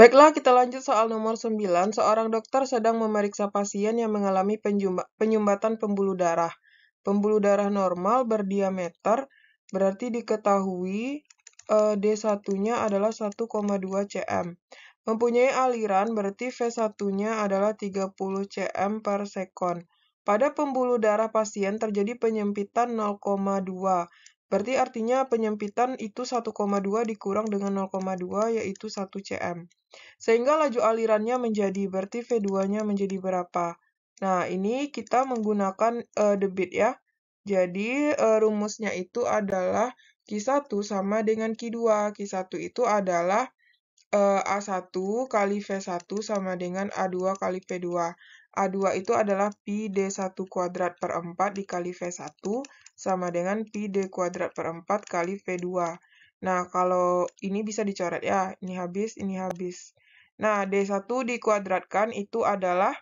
Baiklah, kita lanjut soal nomor 9. Seorang dokter sedang memeriksa pasien yang mengalami penyumbatan pembuluh darah. Pembuluh darah normal berdiameter berarti diketahui eh, D1-nya adalah 1,2 cm. Mempunyai aliran berarti V1-nya adalah 30 cm per sekon. Pada pembuluh darah pasien terjadi penyempitan 0,2 Berarti artinya penyempitan itu 1,2 dikurang dengan 0,2 yaitu 1 cm. Sehingga laju alirannya menjadi, berarti V2-nya menjadi berapa? Nah, ini kita menggunakan uh, debit ya. Jadi, uh, rumusnya itu adalah Q1 sama dengan Q2. Q1 itu adalah uh, eh, A1 kali V1 sama dengan A2 kali v 2 A2 itu adalah pi D1 kuadrat per 4 dikali V1 sama dengan pi D kuadrat per 4 kali V2. Nah, kalau ini bisa dicoret ya. Ini habis, ini habis. Nah, D1 dikuadratkan itu adalah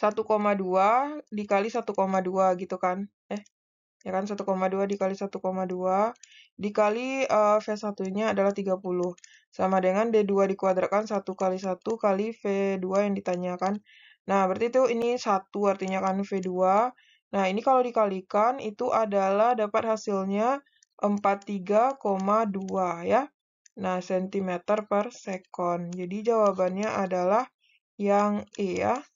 1,2 dikali 1,2 gitu kan. Eh, ya kan 1,2 dikali 1,2 dikali uh, eh, V1-nya adalah 30. Sama dengan D2 dikuadratkan 1 kali 1 kali V2 yang ditanyakan. Nah, berarti itu ini 1 artinya kan V2. Nah, ini kalau dikalikan itu adalah dapat hasilnya 43,2 ya. Nah, cm per sekon. Jadi jawabannya adalah yang E ya.